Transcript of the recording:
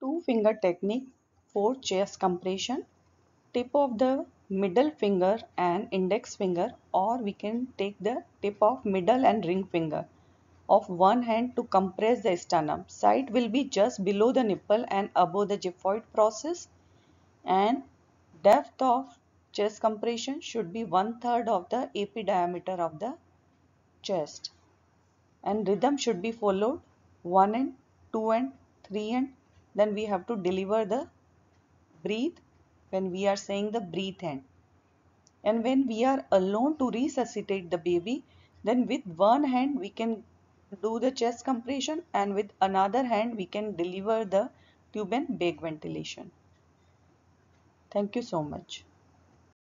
two finger technique for chest compression tip of the middle finger and index finger or we can take the tip of middle and ring finger of one hand to compress the sternum side will be just below the nipple and above the xiphoid process and depth of chest compression should be one third of the AP diameter of the chest and rhythm should be followed 1 and 2 and 3 and then we have to deliver the breathe when we are saying the breathe hand. And when we are alone to resuscitate the baby, then with one hand we can do the chest compression and with another hand we can deliver the tube and bag ventilation. Thank you so much.